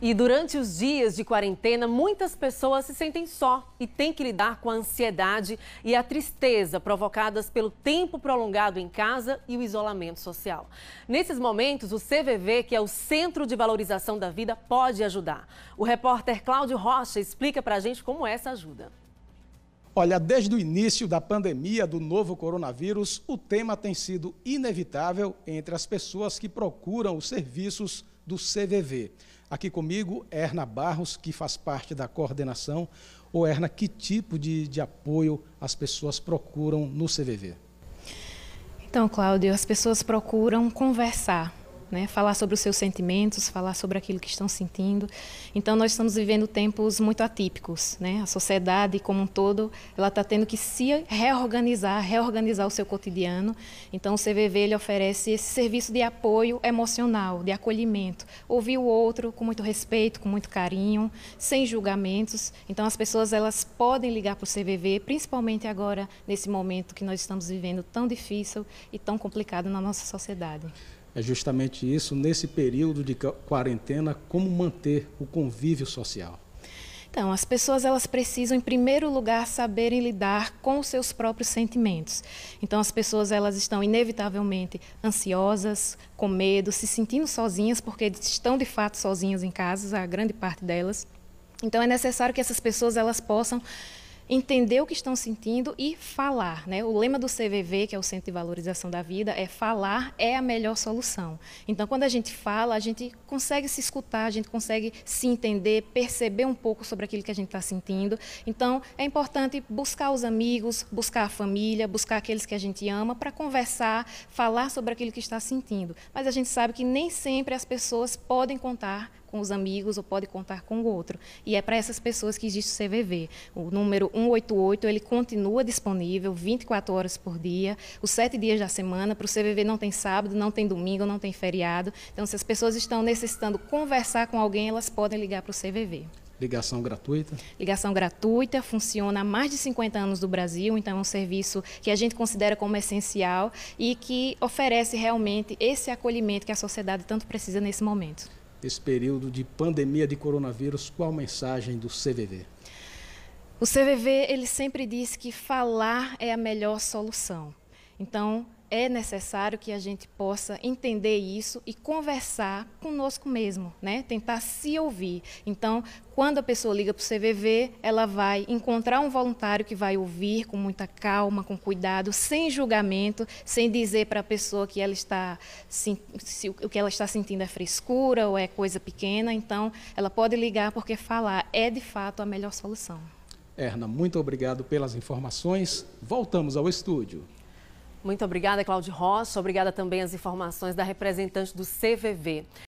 E durante os dias de quarentena, muitas pessoas se sentem só e têm que lidar com a ansiedade e a tristeza provocadas pelo tempo prolongado em casa e o isolamento social. Nesses momentos, o CVV, que é o Centro de Valorização da Vida, pode ajudar. O repórter Cláudio Rocha explica para a gente como é essa ajuda. Olha, desde o início da pandemia do novo coronavírus, o tema tem sido inevitável entre as pessoas que procuram os serviços do CVV. Aqui comigo, Erna Barros, que faz parte da coordenação. O Erna, que tipo de, de apoio as pessoas procuram no CVV? Então, Cláudio, as pessoas procuram conversar né? falar sobre os seus sentimentos, falar sobre aquilo que estão sentindo. Então, nós estamos vivendo tempos muito atípicos. Né? A sociedade, como um todo, ela está tendo que se reorganizar, reorganizar o seu cotidiano. Então, o CVV ele oferece esse serviço de apoio emocional, de acolhimento. Ouvir o outro com muito respeito, com muito carinho, sem julgamentos. Então, as pessoas elas podem ligar para o CVV, principalmente agora, nesse momento que nós estamos vivendo tão difícil e tão complicado na nossa sociedade é justamente isso, nesse período de quarentena, como manter o convívio social? Então, as pessoas elas precisam, em primeiro lugar, saberem lidar com os seus próprios sentimentos. Então, as pessoas elas estão inevitavelmente ansiosas, com medo, se sentindo sozinhas porque estão de fato sozinhas em casa, a grande parte delas. Então, é necessário que essas pessoas elas possam entender o que estão sentindo e falar. Né? O lema do CVV, que é o Centro de Valorização da Vida, é falar é a melhor solução. Então, quando a gente fala, a gente consegue se escutar, a gente consegue se entender, perceber um pouco sobre aquilo que a gente está sentindo. Então, é importante buscar os amigos, buscar a família, buscar aqueles que a gente ama para conversar, falar sobre aquilo que está sentindo. Mas a gente sabe que nem sempre as pessoas podem contar com os amigos ou pode contar com o outro. E é para essas pessoas que existe o CVV. O número 188 ele continua disponível 24 horas por dia, os sete dias da semana. Para o CVV não tem sábado, não tem domingo, não tem feriado. Então, se as pessoas estão necessitando conversar com alguém, elas podem ligar para o CVV. Ligação gratuita? Ligação gratuita, funciona há mais de 50 anos do Brasil, então é um serviço que a gente considera como essencial e que oferece realmente esse acolhimento que a sociedade tanto precisa nesse momento esse período de pandemia de coronavírus, qual a mensagem do CVV? O CVV ele sempre diz que falar é a melhor solução. Então, é necessário que a gente possa entender isso e conversar conosco mesmo, né? Tentar se ouvir. Então, quando a pessoa liga para o CVV, ela vai encontrar um voluntário que vai ouvir com muita calma, com cuidado, sem julgamento, sem dizer para a pessoa que ela está se, se, o que ela está sentindo é frescura ou é coisa pequena. Então, ela pode ligar porque falar é de fato a melhor solução. Erna, muito obrigado pelas informações. Voltamos ao estúdio. Muito obrigada, Cláudio Rocha. Obrigada também às informações da representante do CVV.